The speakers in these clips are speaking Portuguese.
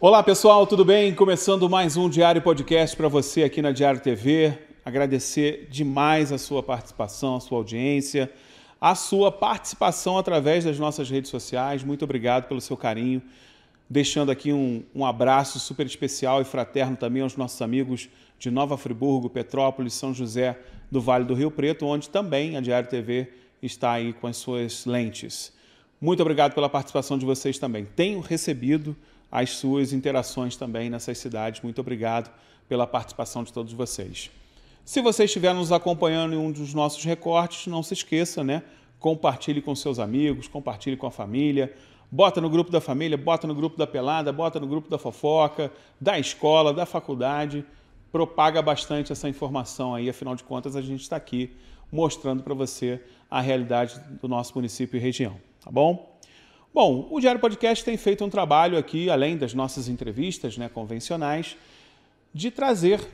Olá pessoal, tudo bem? Começando mais um Diário Podcast para você aqui na Diário TV. Agradecer demais a sua participação, a sua audiência, a sua participação através das nossas redes sociais. Muito obrigado pelo seu carinho. Deixando aqui um, um abraço super especial e fraterno também aos nossos amigos de Nova Friburgo, Petrópolis, São José do Vale do Rio Preto, onde também a Diário TV está aí com as suas lentes. Muito obrigado pela participação de vocês também. Tenho recebido as suas interações também nessas cidades. Muito obrigado pela participação de todos vocês. Se você estiver nos acompanhando em um dos nossos recortes, não se esqueça, né? Compartilhe com seus amigos, compartilhe com a família, bota no grupo da família, bota no grupo da pelada, bota no grupo da fofoca, da escola, da faculdade. Propaga bastante essa informação aí, afinal de contas, a gente está aqui mostrando para você a realidade do nosso município e região, tá bom? Bom, o Diário Podcast tem feito um trabalho aqui, além das nossas entrevistas né, convencionais, de trazer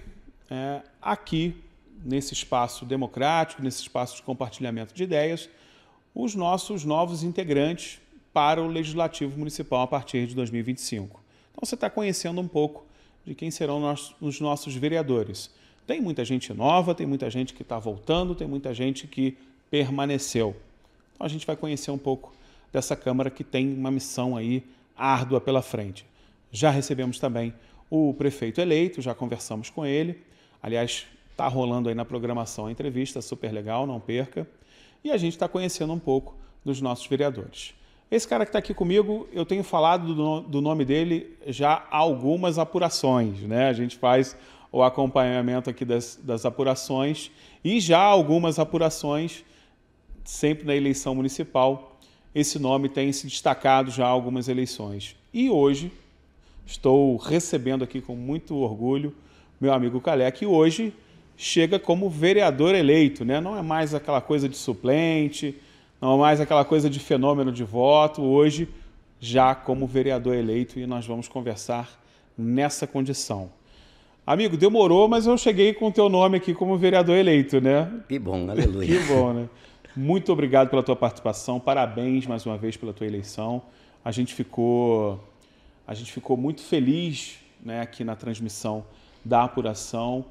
é, aqui, nesse espaço democrático, nesse espaço de compartilhamento de ideias, os nossos novos integrantes para o Legislativo Municipal a partir de 2025. Então você está conhecendo um pouco de quem serão os nossos vereadores. Tem muita gente nova, tem muita gente que está voltando, tem muita gente que permaneceu. Então a gente vai conhecer um pouco dessa Câmara que tem uma missão aí árdua pela frente. Já recebemos também o prefeito eleito, já conversamos com ele. Aliás, está rolando aí na programação a entrevista, super legal, não perca. E a gente está conhecendo um pouco dos nossos vereadores. Esse cara que está aqui comigo, eu tenho falado do, do, nome dele já há algumas apurações, né? A gente faz o acompanhamento aqui das, das apurações e já algumas apurações, sempre na eleição municipal, esse nome tem se destacado já algumas eleições. E hoje estou recebendo aqui com muito orgulho meu amigo Calé, que hoje chega como vereador eleito, né? Não é mais aquela coisa de suplente, não é mais aquela coisa de fenômeno de voto, hoje já como vereador eleito e nós vamos conversar nessa condição. Amigo, demorou, mas eu cheguei com o teu nome aqui como vereador eleito, né? Que bom, aleluia. Que bom, né? Muito obrigado pela tua participação. Parabéns mais uma vez pela tua eleição. A gente ficou a gente ficou muito feliz, né, aqui na transmissão da apuração,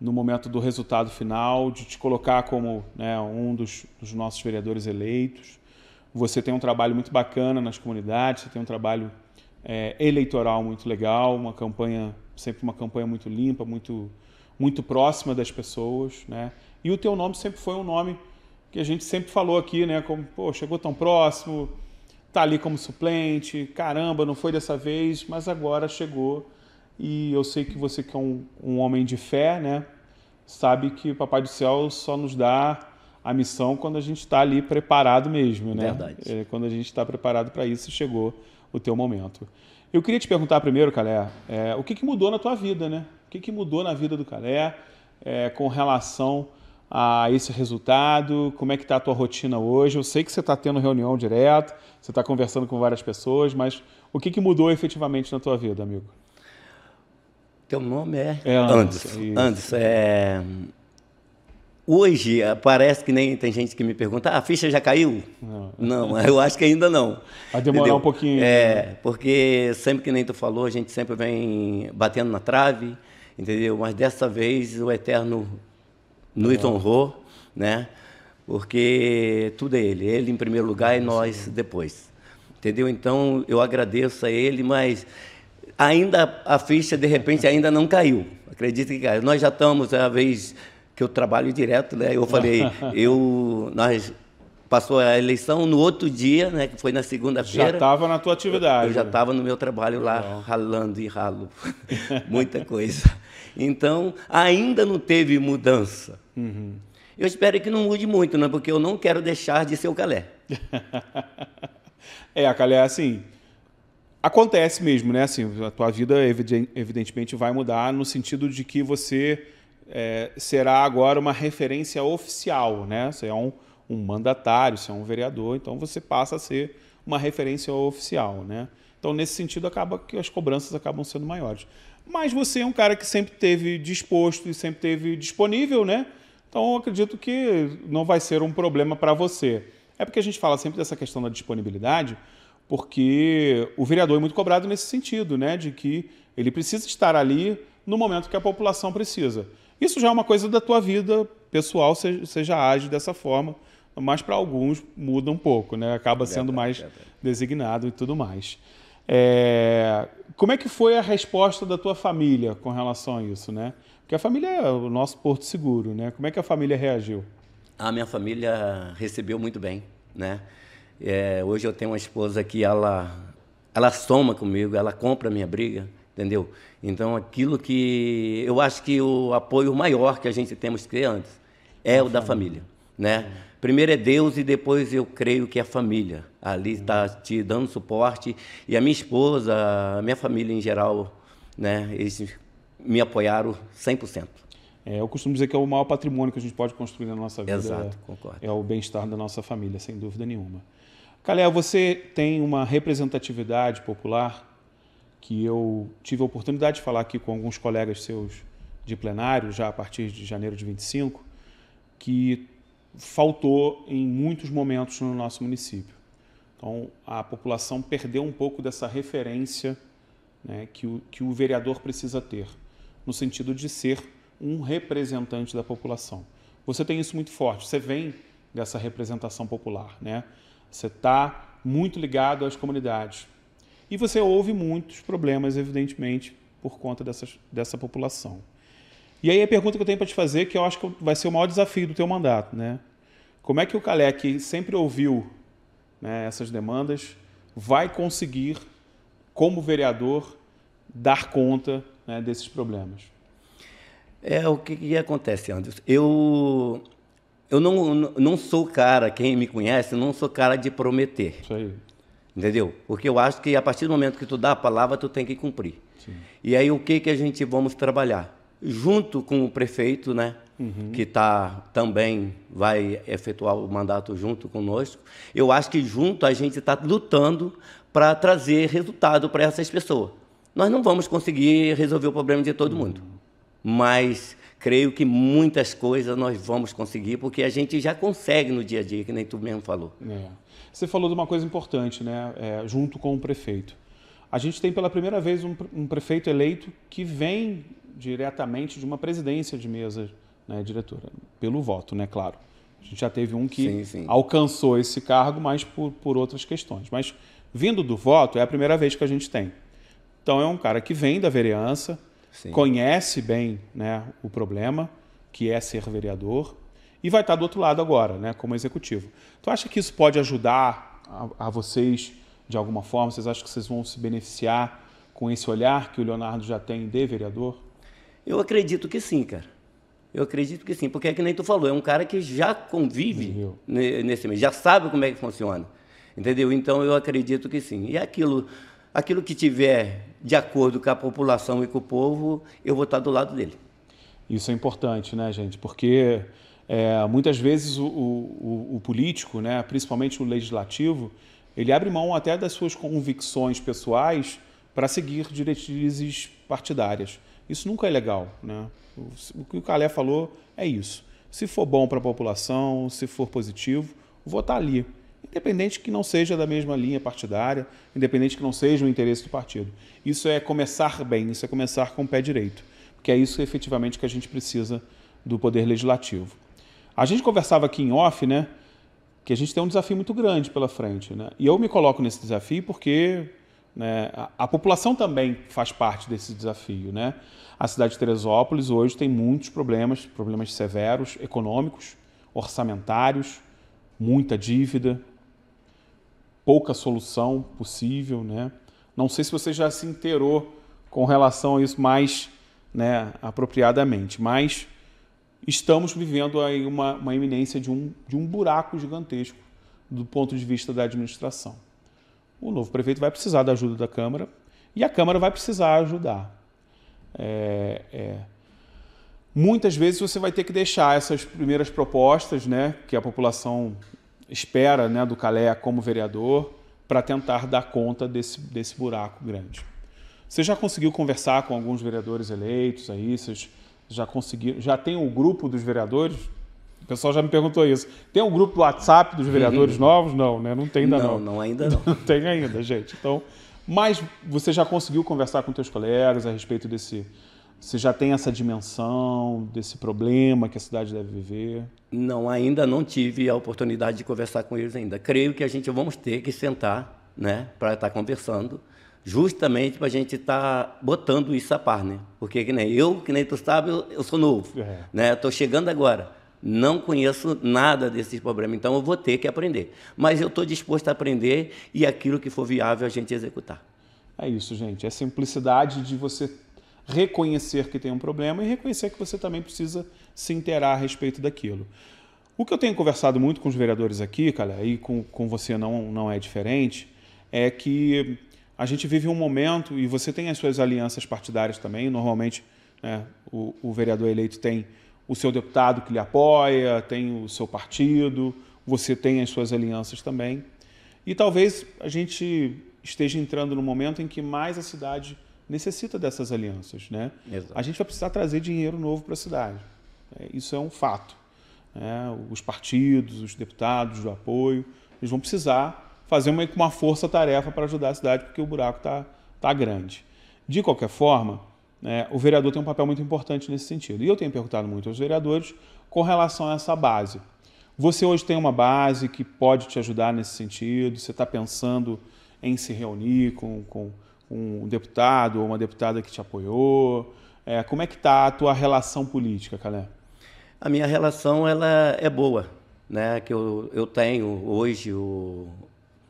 no momento do resultado final, de te colocar como, né, um dos, dos nossos vereadores eleitos. Você tem um trabalho muito bacana nas comunidades, você tem um trabalho é, eleitoral muito legal, uma campanha sempre uma campanha muito limpa, muito, muito próxima das pessoas, né? E o teu nome sempre foi um nome que a gente sempre falou aqui, né? Como, pô, chegou tão próximo, tá ali como suplente, caramba, não foi dessa vez, mas agora chegou. E eu sei que você que é um, um homem de fé, né? Sabe que o Papai do Céu só nos dá a missão quando a gente está ali preparado mesmo, né? Verdade. É, quando a gente está preparado para isso, chegou o teu momento. Eu queria te perguntar primeiro, Calé, é, o que, que, mudou na tua vida, né? O que, que mudou na vida do Calé é, com relação a esse resultado? Como é que está a tua rotina hoje? Eu sei que você está tendo reunião direto, você está conversando com várias pessoas, mas o que, que mudou efetivamente na tua vida, amigo? Teu nome é, é Anderson. Anderson, Anderson é... Hoje, eh, parece que nem tem gente que me pergunta, ah, a ficha já caiu? Não, não eu acho que ainda não. Vai demorar entendeu? um pouquinho. É, porque sempre que nem tu falou, a gente sempre vem batendo na trave, entendeu? Mas dessa vez o Eterno nos tá honrou, né? Porque tudo é ele, ele em primeiro lugar e nós depois. Entendeu? Então eu agradeço a ele, mas ainda a ficha de repente ainda não caiu. Acredito que caiu. Nós já estamos, é a vez que eu trabalho direto, né? Eu falei, eu nós passou a eleição no outro dia, né, que foi na segunda-feira. Já estava na tua atividade. Eu, eu já estava no meu trabalho lá, Legal. ralando e ralo, muita coisa. Então, ainda não teve mudança. Uhum. Eu espero que não mude muito, né, porque eu não quero deixar de ser o Calé. é, a Calé, assim, acontece mesmo, né? Assim, a tua vida, evidentemente, vai mudar no sentido de que você é, será agora uma referência oficial, né? Você é um, um mandatário, você é um vereador, então você passa a ser uma referência oficial, né? Então, nesse sentido, acaba que as cobranças acabam sendo maiores. Mas você é um cara que sempre teve disposto e sempre teve disponível, né? Então, acredito que não vai ser um problema para você. É porque a gente fala sempre dessa questão da disponibilidade, porque o vereador é muito cobrado nesse sentido, né? De que ele precisa estar ali no momento que a população precisa. Isso já é uma coisa da tua vida pessoal, você, já age dessa forma, mas para alguns muda um pouco, né? Acaba sendo mais designado e tudo mais. É... Como é que foi a resposta da tua família com relação a isso, né? Porque a família é o nosso porto seguro, né? Como é que a família reagiu? A minha família recebeu muito bem, né? É, hoje eu tenho uma esposa que ela, ela soma comigo, ela compra a minha briga, entendeu? Então, aquilo que eu acho que o apoio maior que a gente temos que ter antes é o da uhum. família, né? Uhum. Primeiro é Deus e depois eu creio que é a família. Ali está uhum. te dando suporte e a minha esposa, a minha família em geral, né? Eles me apoiaram 100%. É, eu costumo dizer que é o maior patrimônio que a gente pode construir na nossa vida. Exato, concordo. É o bem-estar da nossa família, sem dúvida nenhuma. Calé, você tem uma representatividade popular que eu tive a oportunidade de falar aqui com alguns colegas seus de plenário, já a partir de janeiro de 25, que faltou em muitos momentos no nosso município. Então, a população perdeu um pouco dessa referência né, que, o, que o vereador precisa ter, no sentido de ser um representante da população. Você tem isso muito forte, você vem dessa representação popular, né? Você está muito ligado às comunidades, e você ouve muitos problemas, evidentemente, por conta dessas, dessa população. E aí a pergunta que eu tenho para te fazer, que eu acho que vai ser o maior desafio do teu mandato, né? Como é que o Calec sempre ouviu né, essas demandas, vai conseguir, como vereador, dar conta né, desses problemas? É o que, que acontece, Anderson. Eu eu não, não sou cara, quem me conhece, não sou cara de prometer. Isso aí. Entendeu? Porque eu acho que a partir do momento que tu dá a palavra, tu tem que cumprir. Sim. E aí o que, que a gente vamos trabalhar? Junto com o prefeito, né? Uhum. Que tá, também vai efetuar o mandato junto conosco. Eu acho que junto a gente está lutando para trazer resultado para essas pessoas. Nós não vamos conseguir resolver o problema de todo uhum. mundo. Mas creio que muitas coisas nós vamos conseguir, porque a gente já consegue no dia a dia, que nem tu mesmo falou. É. Você falou de uma coisa importante, né? É, junto com o prefeito. A gente tem pela primeira vez um, um, prefeito eleito que vem diretamente de uma presidência de mesa, né, diretora? Pelo voto, né? Claro. A gente já teve um que sim, sim. alcançou esse cargo, mas por, por outras questões. Mas vindo do voto, é a primeira vez que a gente tem. Então é um cara que vem da vereança, Sim. conhece bem né, o problema, que é ser vereador, e vai estar do outro lado agora, né, como executivo. Tu então, acha que isso pode ajudar a, a, vocês de alguma forma? Vocês acham que vocês vão se beneficiar com esse olhar que o Leonardo já tem de vereador? Eu acredito que sim, cara. Eu acredito que sim, porque é que nem tu falou, é um cara que já convive nesse meio, já sabe como é que funciona. Entendeu? Então eu acredito que sim. E é aquilo, aquilo que tiver de acordo com a população e com o povo, eu vou estar do lado dele. Isso é importante, né, gente? Porque é, muitas vezes o, o, o, político, né, principalmente o legislativo, ele abre mão até das suas convicções pessoais para seguir diretrizes partidárias. Isso nunca é legal. Né? O, o que o Calé falou é isso. Se for bom para a população, se for positivo, votar tá ali. Independente que não seja da mesma linha partidária, independente que não seja o interesse do partido. Isso é começar bem, isso é começar com o pé direito, porque é isso efetivamente que a gente precisa do poder legislativo. A gente conversava aqui em off, né? Que a gente tem um desafio muito grande pela frente, né? E eu me coloco nesse desafio porque né, a, a população também faz parte desse desafio, né? A cidade de Teresópolis hoje tem muitos problemas, problemas severos, econômicos, orçamentários, muita dívida, pouca solução possível, né? Não sei se você já se inteirou com relação a isso mais né, apropriadamente, mas estamos vivendo aí uma, uma iminência de um, de um buraco gigantesco do ponto de vista da administração. O novo prefeito vai precisar da ajuda da Câmara e a Câmara vai precisar ajudar. É, é. Muitas vezes você vai ter que deixar essas primeiras propostas, né, que a população espera, né, do Calé como vereador, para tentar dar conta desse, desse buraco grande. Você já conseguiu conversar com alguns vereadores eleitos aí? Vocês já conseguiram, já tem o um grupo dos vereadores. O pessoal já me perguntou isso. Tem um grupo do WhatsApp dos vereadores uhum. novos? Não, né? Não tem ainda não. Não, não ainda não. Não tem ainda, gente. Então, mas você já conseguiu conversar com seus colegas a respeito desse, você já tem essa dimensão desse problema que a cidade deve viver? Não, ainda não tive a oportunidade de conversar com eles ainda. Creio que a gente vamos ter que sentar, né, para estar tá conversando justamente para a gente estar tá botando isso a par, né? Porque que nem eu, que nem tu sabe, eu, eu sou novo, é. né? Estou chegando agora, não conheço nada desses problemas, então eu vou ter que aprender. Mas eu estou disposto a aprender e aquilo que for viável a gente executar. É isso, gente. É simplicidade de você reconhecer que tem um problema e reconhecer que você também precisa se inteirar a respeito daquilo. O que eu tenho conversado muito com os vereadores aqui, cara, e com, com você não, não é diferente, é que a gente vive um momento, e você tem as suas alianças partidárias também, normalmente né, o, o, vereador eleito tem o seu deputado que lhe apoia, tem o seu partido, você tem as suas alianças também. E talvez a gente esteja entrando no momento em que mais a cidade necessita dessas alianças. Né? A gente vai precisar trazer dinheiro novo para a cidade. É, isso é um fato. Né? Os partidos, os deputados, o apoio, eles vão precisar fazer uma, uma força-tarefa para ajudar a cidade, porque o buraco está tá grande. De qualquer forma, é, o vereador tem um papel muito importante nesse sentido. E eu tenho perguntado muito aos vereadores com relação a essa base. Você hoje tem uma base que pode te ajudar nesse sentido? Você está pensando em se reunir com, com, um deputado ou uma deputada que te apoiou? É, como é que está a tua relação política, Calé? A minha relação ela é boa, né? Que eu, eu tenho hoje o,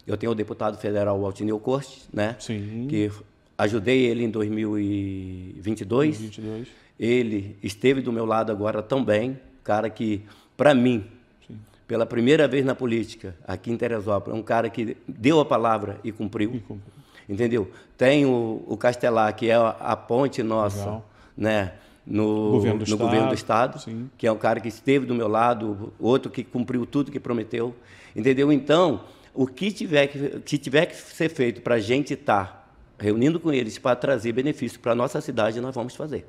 eu tenho o deputado federal Altineu Corte, né? Sim. Que ajudei ele em 2022. 2022. Ele esteve do meu lado agora também, cara que, para mim, Sim. pela primeira vez na política, aqui em Teresópolis, é um cara que deu a palavra e cumpriu. E cumpriu. Entendeu? Tem o, o, Castelar, que é a, a ponte nossa, Legal. né? no, governo do no Estado, governo do Estado que é um cara que esteve do meu lado, outro que cumpriu tudo que prometeu, entendeu? Então, o que tiver que, que, tiver que ser feito para a gente estar tá reunindo com eles para trazer benefício para a nossa cidade, nós vamos fazer.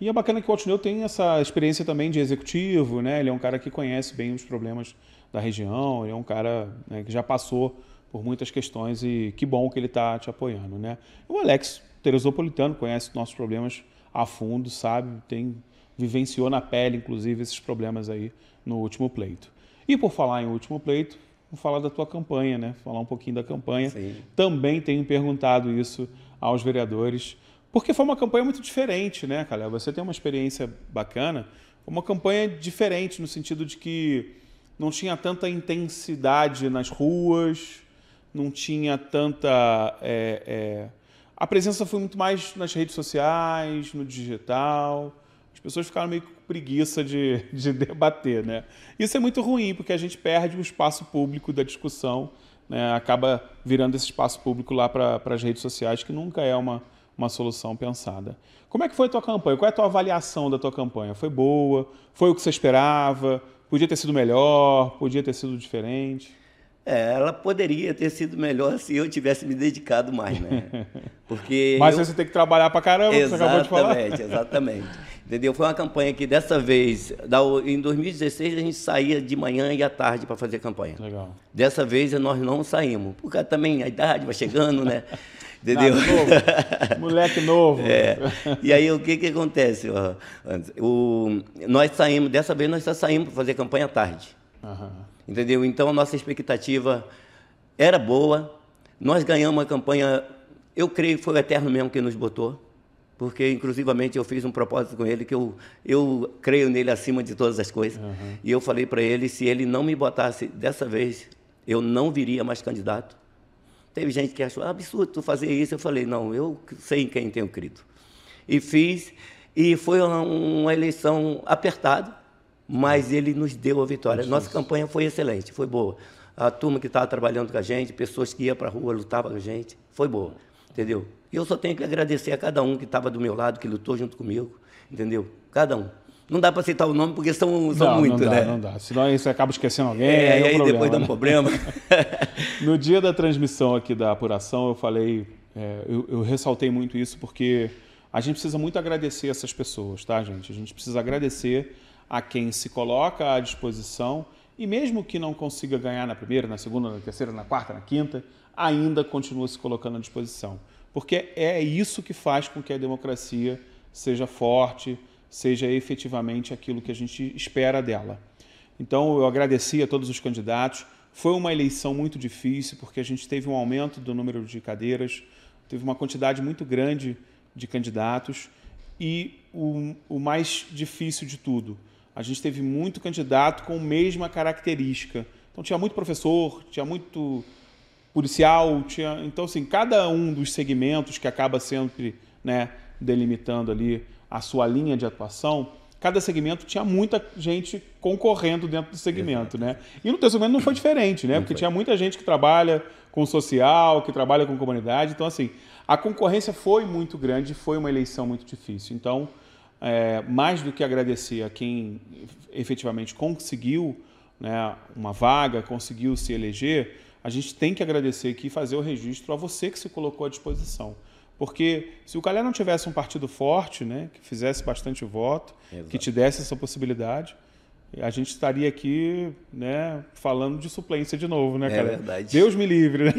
E é bacana que o Altineu tem essa experiência também de executivo, né? Ele é um cara que conhece bem os problemas da região, ele é um cara né, que já passou por muitas questões e que bom que ele está te apoiando, né? O Alex Teresopolitano conhece nossos problemas a fundo, sabe, tem vivenciou na pele, inclusive, esses problemas aí no último pleito. E por falar em último pleito, Vamos falar da tua campanha, né? Falar um pouquinho da campanha. Sim. Também tenho perguntado isso aos vereadores, porque foi uma campanha muito diferente, né, Calé? Você tem uma experiência bacana, foi uma campanha diferente no sentido de que não tinha tanta intensidade nas ruas, não tinha tanta. É, é... A presença foi muito mais nas redes sociais, no digital. As pessoas ficaram meio preguiça de, de debater, né? Isso é muito ruim, porque a gente perde o espaço público da discussão, né? acaba virando esse espaço público lá para as redes sociais, que nunca é uma, uma solução pensada. Como é que foi a tua campanha? Qual é a tua avaliação da tua campanha? Foi boa? Foi o que você esperava? Podia ter sido melhor? Podia ter sido diferente? É, ela poderia ter sido melhor se eu tivesse me dedicado mais, né? Porque Mas eu... você tem que trabalhar pra caramba, exatamente, você acabou de falar. Exatamente, exatamente. Entendeu? Foi uma campanha que dessa vez, em 2016 a gente saía de manhã e à tarde para fazer campanha. Legal. Dessa vez nós não saímos, porque também a idade vai chegando, né? Entendeu? Nada, novo. Moleque novo. É. E aí o que que acontece? O, nós saímos, dessa vez nós só saímos para fazer campanha à tarde. Aham. Entendeu? Então, nossa expectativa era boa. Nós ganhamos uma campanha, eu creio que foi o Eterno mesmo que nos botou, porque, inclusivamente, eu fiz um propósito com ele que eu, eu creio nele acima de todas as coisas. Uhum. E eu falei para ele: se ele não me botasse dessa vez, eu não viria mais candidato. Teve gente que achou ah, absurdo tu fazer isso. Eu falei: não, eu sei em quem tenho crido. E fiz, e foi uma, uma eleição apertada mas ele nos deu a vitória. Nossa campanha foi excelente, foi boa. A turma que estava trabalhando com a gente, pessoas que iam para a rua, lutavam com a gente, foi boa, entendeu? E eu só tenho que agradecer a cada um que estava do meu lado, que lutou junto comigo, entendeu? Cada um. Não dá para citar o nome porque são, são não, muitos, não dá, né? Não dá, senão você acaba esquecendo alguém. É, aí, é aí problema, depois dá um né? problema. no dia da transmissão aqui da apuração, eu falei, é, eu, eu ressaltei muito isso porque a gente precisa muito agradecer essas pessoas, tá, gente? A gente precisa agradecer a quem se coloca à disposição e mesmo que não consiga ganhar na primeira, na segunda, na terceira, na quarta, na quinta, ainda continua se colocando à disposição. Porque é isso que faz com que a democracia seja forte, seja efetivamente aquilo que a gente espera dela. Então, eu agradeci a todos os candidatos. Foi uma eleição muito difícil, porque a gente teve um aumento do número de cadeiras, teve uma quantidade muito grande de candidatos e o, o mais difícil de tudo, a gente teve muito candidato com a mesma característica. Então tinha muito professor, tinha muito policial, tinha, então assim, cada um dos segmentos que acaba sempre, né, delimitando ali a sua linha de atuação, cada segmento tinha muita gente concorrendo dentro do segmento, né? E no teu segmento não foi diferente, né? Porque tinha muita gente que trabalha com social, que trabalha com comunidade, então assim, a concorrência foi muito grande, foi uma eleição muito difícil. Então, é, mais do que agradecer a quem efetivamente conseguiu né, uma vaga, conseguiu se eleger, a gente tem que agradecer aqui e fazer o registro a você que se colocou à disposição. Porque se o Calé não tivesse um partido forte, né, que fizesse bastante voto, Exato. que te desse essa possibilidade, a gente estaria aqui né, falando de suplência de novo, né, cara? É verdade. Deus me livre, né?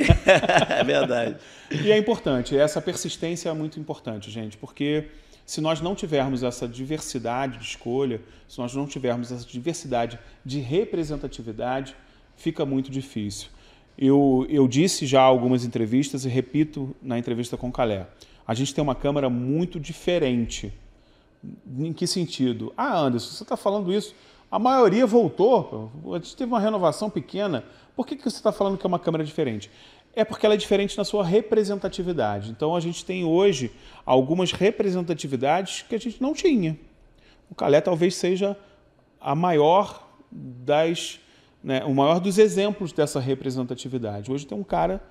é verdade. E é importante, essa persistência é muito importante, gente, porque se nós não tivermos essa diversidade de escolha, se nós não tivermos essa diversidade de representatividade, fica muito difícil. Eu, eu disse já algumas entrevistas e repito na entrevista com Calé. A gente tem uma Câmara muito diferente. Em que sentido? Ah, Anderson, você está falando isso a maioria voltou, a gente teve uma renovação pequena. Por que, que você está falando que é uma Câmara diferente? É porque ela é diferente na sua representatividade. Então a gente tem hoje algumas representatividades que a gente não tinha. O Calé talvez seja a maior das, né, o maior dos exemplos dessa representatividade. Hoje tem um cara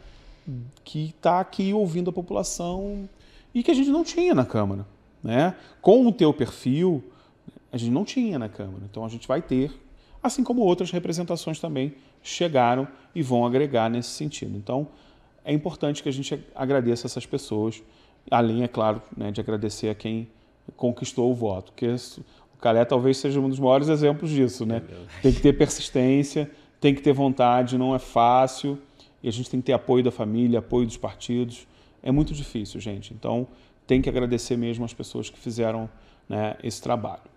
que está aqui ouvindo a população e que a gente não tinha na Câmara, né? Com o teu perfil, a gente não tinha na Câmara. Então a gente vai ter, assim como outras representações também chegaram e vão agregar nesse sentido. Então é importante que a gente agradeça essas pessoas, além, é claro, né, de agradecer a quem conquistou o voto, porque é o Calé talvez seja um dos maiores exemplos disso. Né? É tem que ter persistência, tem que ter vontade, não é fácil, e a gente tem que ter apoio da família, apoio dos partidos. É muito difícil, gente. Então tem que agradecer mesmo as pessoas que fizeram né, esse trabalho.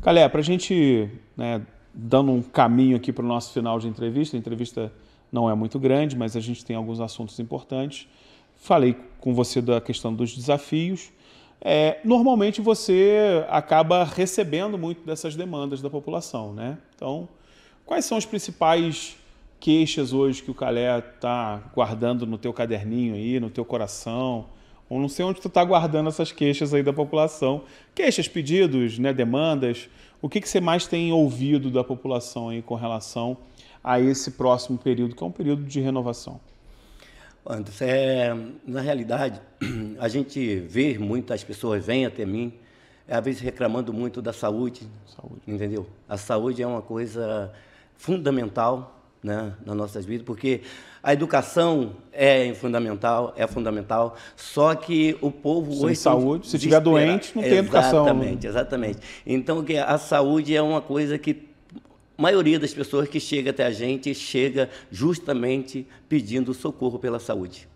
Calé, para a gente, né, dando um caminho aqui para o nosso final de entrevista, a entrevista não é muito grande, mas a gente tem alguns assuntos importantes. Falei com você da questão dos desafios. É, normalmente você acaba recebendo muito dessas demandas da população, né? Então, quais são as principais queixas hoje que o Calé está guardando no teu caderninho aí, no teu coração? Eu não sei onde tu está guardando essas queixas aí da população. Queixas, pedidos, né, demandas. O que, que você mais tem ouvido da população aí com relação a esse próximo período, que é um período de renovação? Antes, é, na realidade, a gente vê muitas pessoas vêm até mim, às vezes reclamando muito da saúde. Saúde. Entendeu? A saúde é uma coisa fundamental né, nas nossas vidas, porque a educação é fundamental, é fundamental, só que o povo Sem hoje... saúde, se estiver doente, não tem educação. Exatamente, exatamente. Então, a saúde é uma coisa que a maioria das pessoas que chega até a gente chega justamente pedindo socorro pela saúde.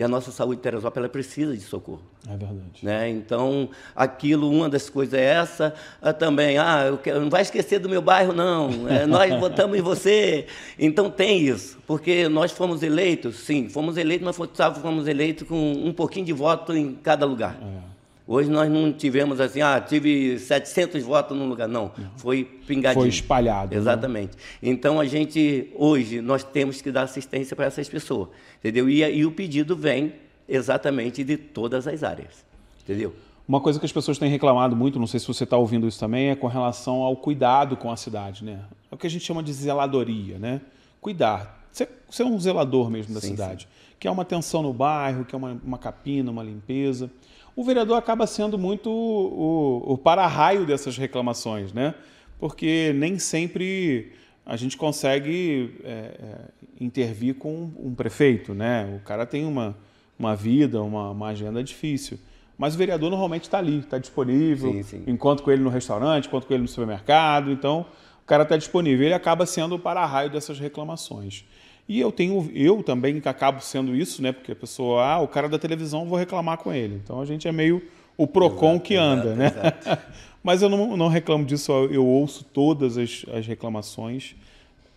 E a nossa saúde de ela precisa de socorro. É verdade. Né? Então, aquilo, uma das coisas é essa. Ah, também, ah, eu quero, não vai esquecer do meu bairro, não. É, nós votamos em você. Então, tem isso. Porque nós fomos eleitos, sim, fomos eleitos, mas fomos eleitos com um pouquinho de voto em cada lugar. É. Hoje nós não tivemos assim, ah, tive 700 votos num lugar. Não, foi pingadinho. Foi espalhado. Né? Exatamente. Né? Então a gente, hoje, nós temos que dar assistência para essas pessoas, entendeu? E, e o pedido vem exatamente de todas as áreas, entendeu? Uma coisa que as pessoas têm reclamado muito, não sei se você está ouvindo isso também, é com relação ao cuidado com a cidade, né? É o que a gente chama de zeladoria, né? Cuidar. Você, você é um zelador mesmo da sim, cidade. Sim que é uma atenção no bairro, que é uma, uma capina, uma limpeza. O vereador acaba sendo muito o, o, para-raio dessas reclamações, né? Porque nem sempre a gente consegue é, é intervir com um prefeito, né? O cara tem uma, uma vida, uma, uma agenda difícil. Mas o vereador normalmente está ali, está disponível. Sim, sim. Encontro com ele no restaurante, encontro com ele no supermercado. Então, o cara está disponível. Ele acaba sendo o para-raio dessas reclamações. E eu tenho, eu também acabo sendo isso, né? Porque a pessoa, ah, o cara da televisão, vou reclamar com ele. Então a gente é meio o Procon exato, que anda, exato, né? Exato. Mas eu não, não, reclamo disso, eu ouço todas as, as reclamações.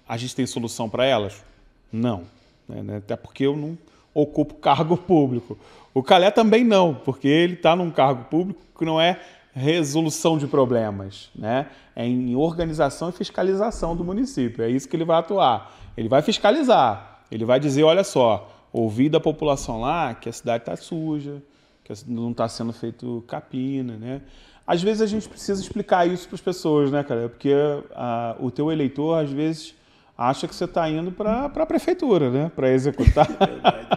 A gente tem solução para elas? Não. Né, né? Até porque eu não ocupo cargo público. O Calé também não, porque ele está num cargo público que não é resolução de problemas, né? É em organização e fiscalização do município. É isso que ele vai atuar. Ele vai fiscalizar. Ele vai dizer, olha só, ouvi da população lá que a cidade está suja, que não está sendo feito capina, né? Às vezes a gente precisa explicar isso para as pessoas, né, cara? Porque a, ah, o teu eleitor, às vezes, acha que você está indo para a prefeitura, né? Para executar,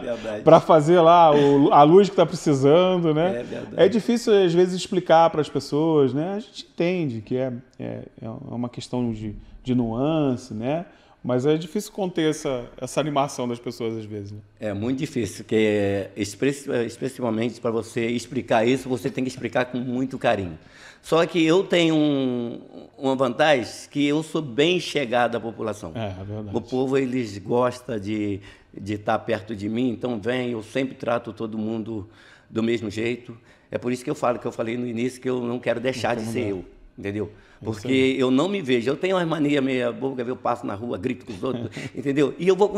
é é para fazer lá o, a luz que está precisando, né? É, é difícil, às vezes, explicar para as pessoas, né? A gente entende que é, é, é uma questão de, de nuance, né? Mas é difícil conter essa, essa animação das pessoas às vezes. Né? É muito difícil, porque especialmente para você explicar isso, você tem que explicar com muito carinho. Só que eu tenho um, uma vantagem que eu sou bem chegado à população. É, é verdade. O povo eles gosta de de estar tá perto de mim, então vem, eu sempre trato todo mundo do mesmo jeito. É por isso que eu falo que eu falei no início que eu não quero deixar de ser eu. Entendeu? É Porque eu não me vejo. Eu tenho uma mania meia boca, eu passo na rua, grito com os outros, entendeu? E eu vou.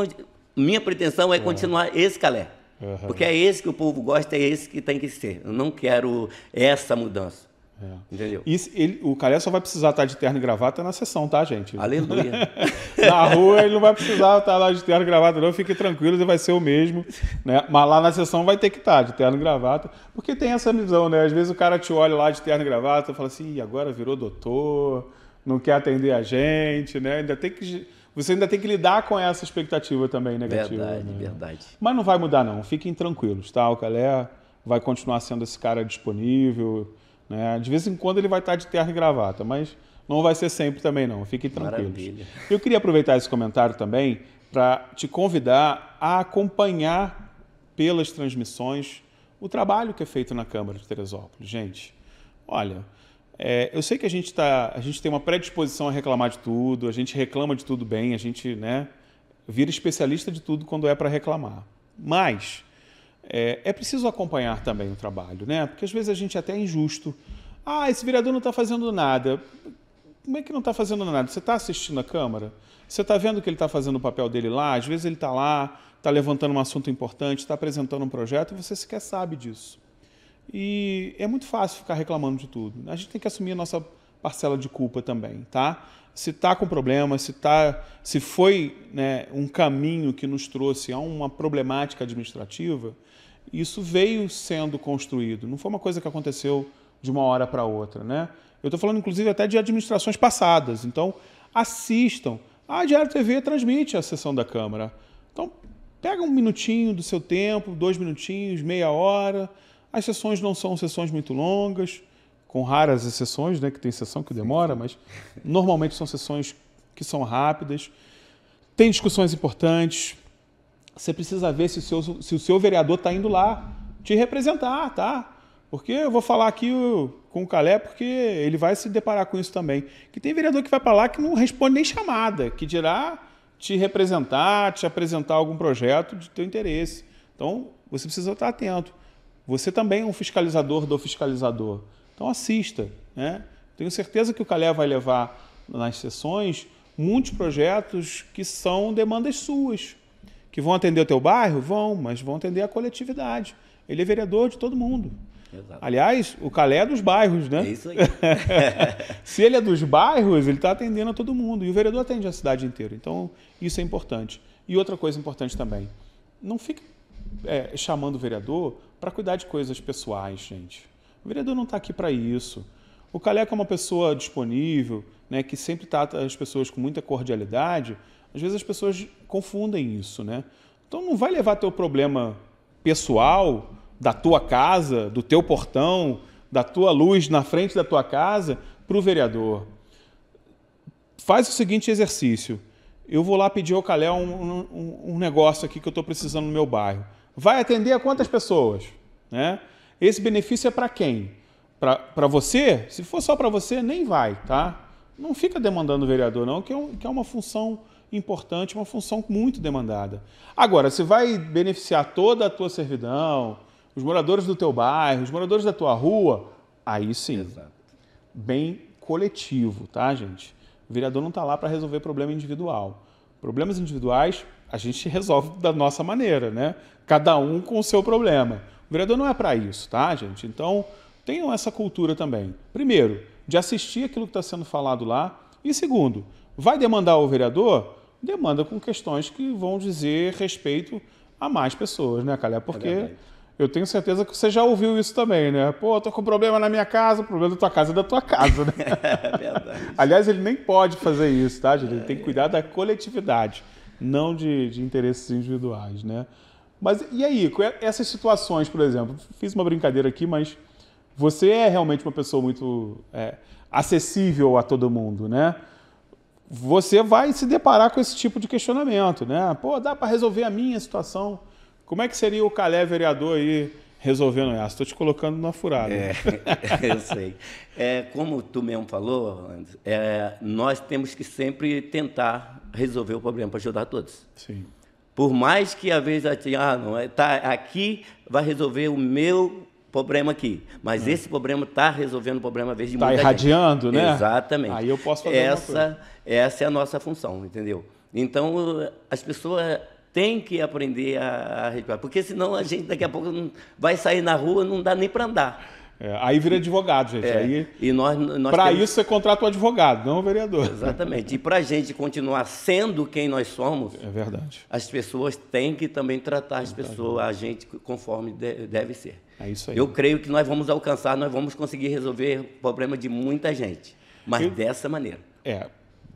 Minha pretensão é, é. continuar uhum. esse calé. Uhum. Porque é esse que o povo gosta, é esse que tem que ser. Eu não quero essa mudança. É. Entendeu? E ele, o Calé só vai precisar estar de terno e gravata na sessão, tá, gente? Aleluia. Na rua ele não vai precisar estar lá de terno e gravata, não. Fique tranquilo, ele vai ser o mesmo. Né? Mas lá na sessão vai ter que estar de terno e gravata. Porque tem essa visão, né? Às vezes o cara te olha lá de terno e gravata e fala assim, agora virou doutor, não quer atender a gente, né? Ainda tem que. Você ainda tem que lidar com essa expectativa também negativa. Verdade, né? verdade. Mas não vai mudar, não. Fiquem tranquilos, tá? O Calé vai continuar sendo esse cara disponível. Né? De vez em quando ele vai estar de terno e gravata, mas não vai ser sempre também não, fiquem tranquilos. Maravilha. Eu queria aproveitar esse comentário também para te convidar a acompanhar pelas transmissões o trabalho que é feito na Câmara de Teresópolis. Gente, olha, é, eu sei que a gente, tá, a gente tem uma predisposição a reclamar de tudo, a gente reclama de tudo bem, a gente né, vira especialista de tudo quando é para reclamar. Mas é, é, preciso acompanhar também o trabalho, né? Porque às vezes a gente é até é injusto. Ah, esse vereador não está fazendo nada como é que não está fazendo nada? Você está assistindo a câmera? Você está vendo que ele está fazendo o papel dele lá? Às vezes ele está lá, está levantando um assunto importante, está apresentando um projeto e você sequer sabe disso. E é muito fácil ficar reclamando de tudo. A gente tem que assumir a nossa parcela de culpa também, tá? Se está com problema, se tá, se foi né, um caminho que nos trouxe a uma problemática administrativa, isso veio sendo construído. Não foi uma coisa que aconteceu de uma hora para outra, né? Eu estou falando, inclusive, até de administrações passadas. Então, assistam. A Diário TV transmite a sessão da Câmara. Então, pega um minutinho do seu tempo, dois minutinhos, meia hora. As sessões não são sessões muito longas, com raras exceções, né? Que tem sessão que demora, mas normalmente são sessões que são rápidas. Tem discussões importantes. Você precisa ver se o seu, se o seu vereador está indo lá te representar, tá? Porque eu vou falar aqui, com o Calé, porque ele vai se deparar com isso também. Que tem vereador que vai para lá que não responde nem chamada, que dirá te representar, te apresentar algum projeto de teu interesse. Então, você precisa estar atento. Você também é um fiscalizador do fiscalizador. Então, assista. Né? Tenho certeza que o Calé vai levar nas sessões muitos projetos que são demandas suas, que vão atender o teu bairro? Vão, mas vão atender a coletividade. Ele é vereador de todo mundo. Exato. Aliás, o Calé é dos bairros, né? É isso aí. Se ele é dos bairros, ele está atendendo a todo mundo. E o vereador atende a cidade inteira. Então, isso é importante. E outra coisa importante também: não fique é, chamando o vereador para cuidar de coisas pessoais, gente. O vereador não está aqui para isso. O Caleca é uma pessoa disponível, né, que sempre trata as pessoas com muita cordialidade. Às vezes as pessoas confundem isso, né? Então não vai levar teu problema pessoal da tua casa, do teu portão, da tua luz na frente da tua casa para o vereador. Faz o seguinte exercício. Eu vou lá pedir ao Calé um, um, um negócio aqui que eu estou precisando no meu bairro. Vai atender a quantas pessoas? Né? Esse benefício é para quem? Para você? Se for só para você, nem vai, tá? Não fica demandando o vereador, não, que é, um, que é uma função importante, uma função muito demandada. Agora, se vai beneficiar toda a tua servidão, os moradores do teu bairro, os moradores da tua rua, aí sim. Exato. Bem coletivo, tá, gente? O vereador não está lá para resolver problema individual. Problemas individuais a gente resolve da nossa maneira, né? Cada um com o seu problema. O vereador não é para isso, tá, gente? Então, tenham essa cultura também. Primeiro, de assistir aquilo que está sendo falado lá. E segundo, vai demandar o vereador? Demanda com questões que vão dizer respeito a mais pessoas, né, Calha? Porque é eu tenho certeza que você já ouviu isso também, né? Pô, eu tô com problema na minha casa, o problema da tua casa é da tua casa, né? é verdade. Aliás, ele nem pode fazer isso, tá, gente? Ele tem que é. cuidar da coletividade, não de, de interesses individuais, né? Mas e aí, é, essas situações, por exemplo, fiz uma brincadeira aqui, mas você é realmente uma pessoa muito é, acessível a todo mundo, né? Você vai se deparar com esse tipo de questionamento, né? Pô, dá para resolver a minha situação como é que seria o Calé vereador aí resolvendo essa? Estou te colocando numa furada. É, eu sei. É, como tu mesmo falou, é, nós temos que sempre tentar resolver o problema para ajudar todos. Sim. Por mais que às vezes ah, não, é, tá aqui vai resolver o meu problema aqui, mas é. esse problema está resolvendo o problema vez de tá muita irradiando, né? Exatamente. Aí eu posso fazer essa essa é a nossa função, entendeu? Então as pessoas tem que aprender a, a respirar, porque senão a gente daqui a pouco não, vai sair na rua não dá nem para andar. É, aí vira advogado, gente. É, aí, e nós, nós para temos... isso você contrata um advogado, não um vereador. Exatamente. E para a gente continuar sendo quem nós somos, é verdade. As pessoas têm que também tratar as é pessoas, a gente conforme deve ser. É isso aí. Eu creio que nós vamos alcançar, nós vamos conseguir resolver o problema de muita gente, mas dessa maneira. É,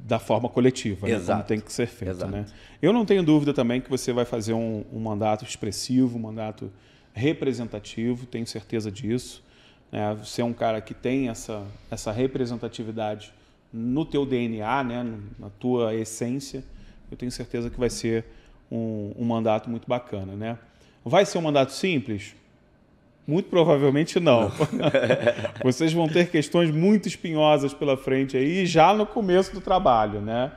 da forma coletiva, né? como tem que ser feito. Né? Eu não tenho dúvida também que você vai fazer um, um mandato expressivo, um mandato representativo, tenho certeza disso. Né? Você é um cara que tem essa, essa representatividade no teu DNA, né? na tua essência. Eu tenho certeza que vai ser um, um mandato muito bacana. Né? Vai ser um mandato simples? Muito provavelmente não. Vocês vão ter questões muito espinhosas pela frente aí, já no começo do trabalho, né?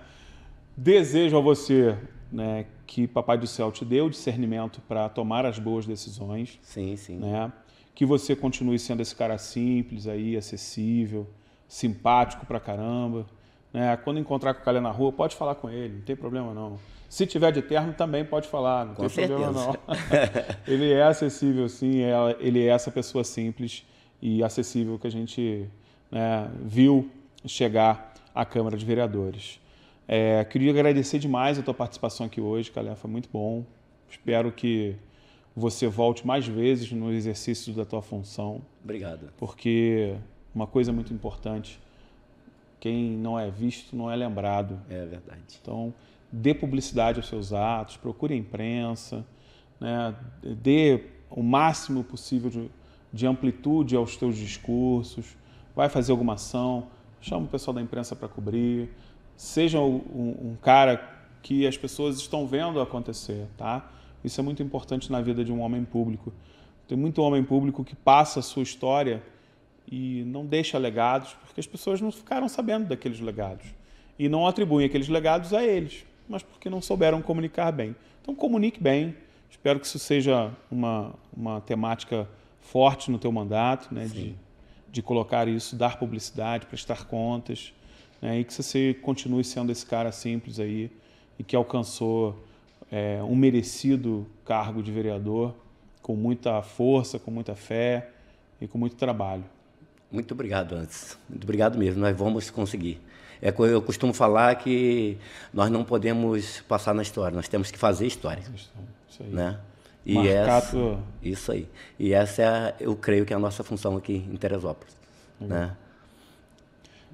Desejo a você né, que Papai do Céu te dê o discernimento para tomar as boas decisões. Sim, sim. Né? Que você continue sendo esse cara simples aí, acessível, simpático pra caramba. Né? Quando encontrar com o Calé na rua, pode falar com ele, não tem problema não. Se tiver de terno, também pode falar, não Com tem certeza. problema não. ele é acessível, sim, é, ele é essa pessoa simples e acessível que a gente né, viu chegar à Câmara de Vereadores. É, queria agradecer demais a tua participação aqui hoje, Calé, foi muito bom. Espero que você volte mais vezes no exercício da tua função. Obrigado. Porque uma coisa muito importante, quem não é visto não é lembrado. É verdade. Então, dê publicidade aos seus atos, procure a imprensa, né? dê o máximo possível de, de amplitude aos teus discursos, vai fazer alguma ação, chama o pessoal da imprensa para cobrir, seja um, um, cara que as pessoas estão vendo acontecer, tá? Isso é muito importante na vida de um homem público. Tem muito homem público que passa a sua história e não deixa legados porque as pessoas não ficaram sabendo daqueles legados e não atribuem aqueles legados a eles mas porque não souberam comunicar bem. Então, comunique bem. Espero que isso seja uma, uma temática forte no teu mandato, né, de, de colocar isso, dar publicidade, prestar contas, né, e que você continue sendo esse cara simples aí e que alcançou é, um merecido cargo de vereador com muita força, com muita fé e com muito trabalho. Muito obrigado, antes. Muito obrigado mesmo. Nós vamos conseguir. É, eu costumo falar que nós não podemos passar na história, nós temos que fazer história. Isso aí. Né? E essa, tua... Isso aí. E essa é, eu creio que é a nossa função aqui em Teresópolis. Uhum. Né?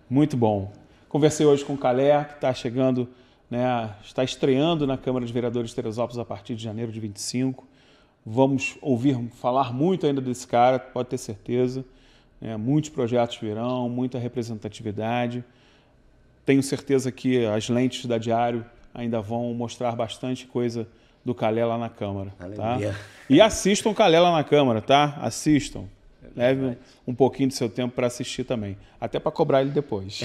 Muito bom. Conversei hoje com o Calé, que está chegando, né, está estreando na Câmara de Vereadores de Teresópolis a partir de janeiro de 25. Vamos ouvir falar muito ainda desse cara, pode ter certeza. Né? Muitos projetos virão, muita representatividade. Tenho certeza que as lentes da Diário ainda vão mostrar bastante coisa do lá na Câmara. Tá? E assistam lá na Câmara, tá? Assistam. É Leve um pouquinho do seu tempo para assistir também. Até para cobrar ele depois.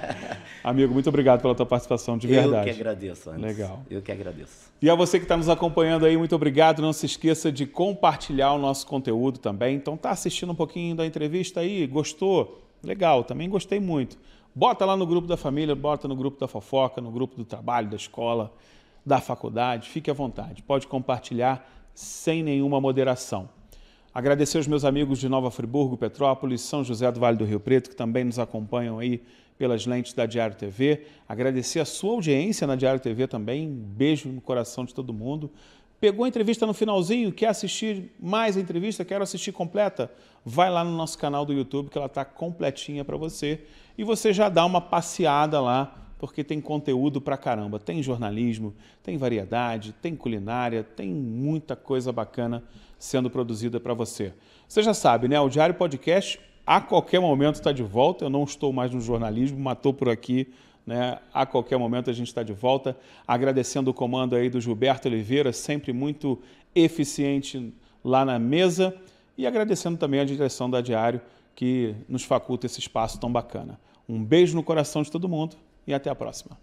Amigo, muito obrigado pela tua participação, de verdade. Eu que agradeço, Anderson. Legal. Eu que agradeço. E a você que está nos acompanhando aí, muito obrigado. Não se esqueça de compartilhar o nosso conteúdo também. Então, tá assistindo um pouquinho da entrevista aí? Gostou? Legal, também gostei muito. Bota lá no grupo da família, bota no grupo da fofoca, no grupo do trabalho, da escola, da faculdade. Fique à vontade. Pode compartilhar sem nenhuma moderação. Agradecer aos meus amigos de Nova Friburgo, Petrópolis, São José do Vale do Rio Preto, que também nos acompanham aí pelas lentes da Diário TV. Agradecer a sua audiência na Diário TV também. Um beijo no coração de todo mundo. Pegou a entrevista no finalzinho? Quer assistir mais a entrevista? Quer assistir completa? Vai lá no nosso canal do YouTube que ela está completinha para você e você já dá uma passeada lá, porque tem conteúdo pra caramba. Tem jornalismo, tem variedade, tem culinária, tem muita coisa bacana sendo produzida para você. Você já sabe, né? O Diário Podcast a qualquer momento está de volta. Eu não estou mais no jornalismo, matou por aqui. Né? A qualquer momento a gente está de volta. Agradecendo o comando aí do Gilberto Oliveira, sempre muito eficiente lá na mesa. E agradecendo também a direção da Diário, que nos faculta esse espaço tão bacana. Um beijo no coração de todo mundo e até a próxima.